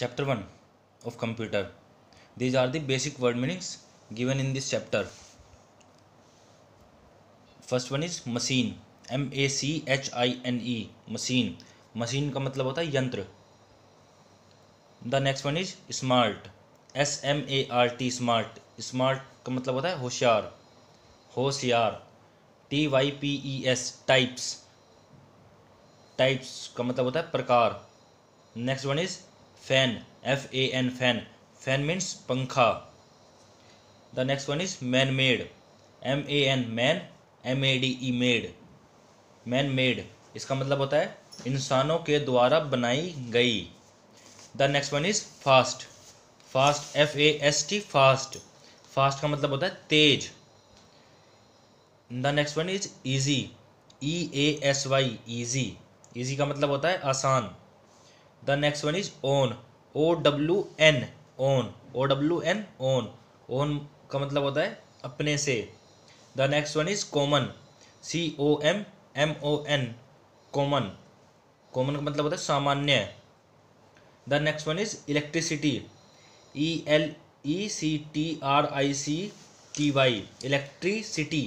chapter 1 of computer these are the basic word meanings given in this chapter first one is machine m a c h i n e machine machine का मतलब होता है यंत्र the next one is smart S M A R T smart smart का मतलब होता है होशियार होशियार T Y P E S types types का मतलब होता है प्रकार next one is fan F A N fan fan means पंखा the next one is man made M A N man M A D E made man made इसका मतलब होता है इंसानों के द्वारा बनाई गई the next one is fast fast F A S T fast fast का मतलब होता है तेज the next one is easy E A S Y easy easy का मतलब होता है आसान the next one is own O W N own O W N own own का मतलब होता है अपने से the next one is common C O M M O N common common का मतलब होता है सामान्य the next one is electricity E L E C T R I C T Y electricity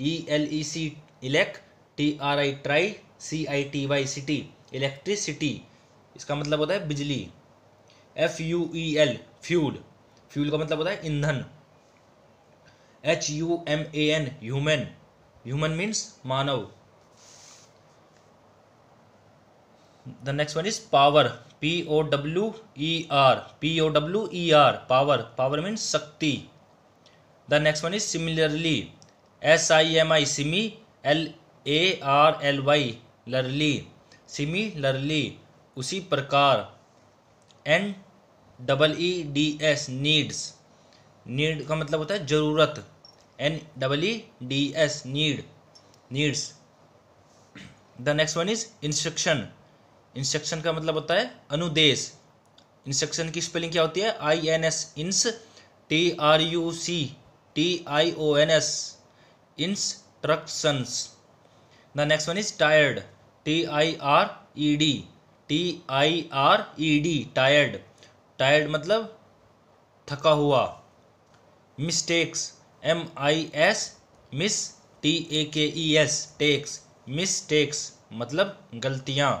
E L E C elect T R I tri C I T Y city electricity इसका मतलब होता है बिजली F U E L fuel fuel का मतलब होता है ईंधन H U M A N human human means मानव the next one is power P O W E R P O W E R power power means शक्ति the next one is similarly S I M I simi L A R L Y larly larly उसी प्रकार N double E D S needs need का मतलब होता है ज़रूरत N double E D S need needs the next one is instruction instruction का मतलब होता है अनुदेश इंस्ट्रक्शन की स्पेलिंग क्या होती है I N S ins T R U C T I O N S instructions the next one is tired T I R E D T I R E D tired tired मतलब थका हुआ mistakes M I S mis T A K E S takes takes मतलब गलतियाँ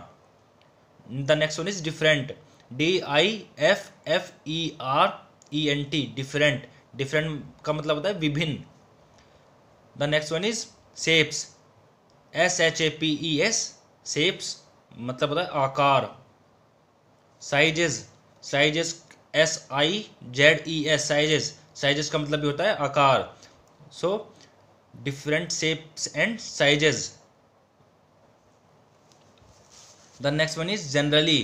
the next one is different D I F F E R E N T different different का मतलब होता है विभिन्न the next one is shapes S H A P E S shapes मतलब होता है आकार sizes sizes S I Z E S sizes sizes का मतलब भी होता है आकार so different shapes and sizes the next one is generally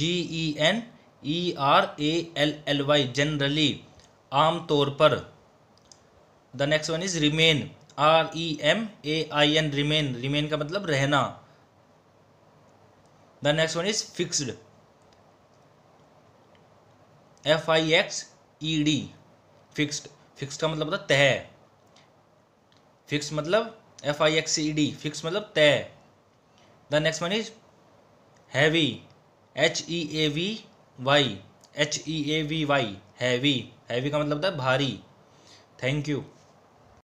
G E N E R A L L Y generally आम तौर पर the next one is remain R E M A I N remain remain का मतलब रहना the next one is fixed F I X E D fixed fix का मतलब होता है तय फिक्स मतलब F I X E D fix मतलब तय the next one is heavy H E A V Y H E A V Y heavy heavy का मतलब होता है भारी थैंक यू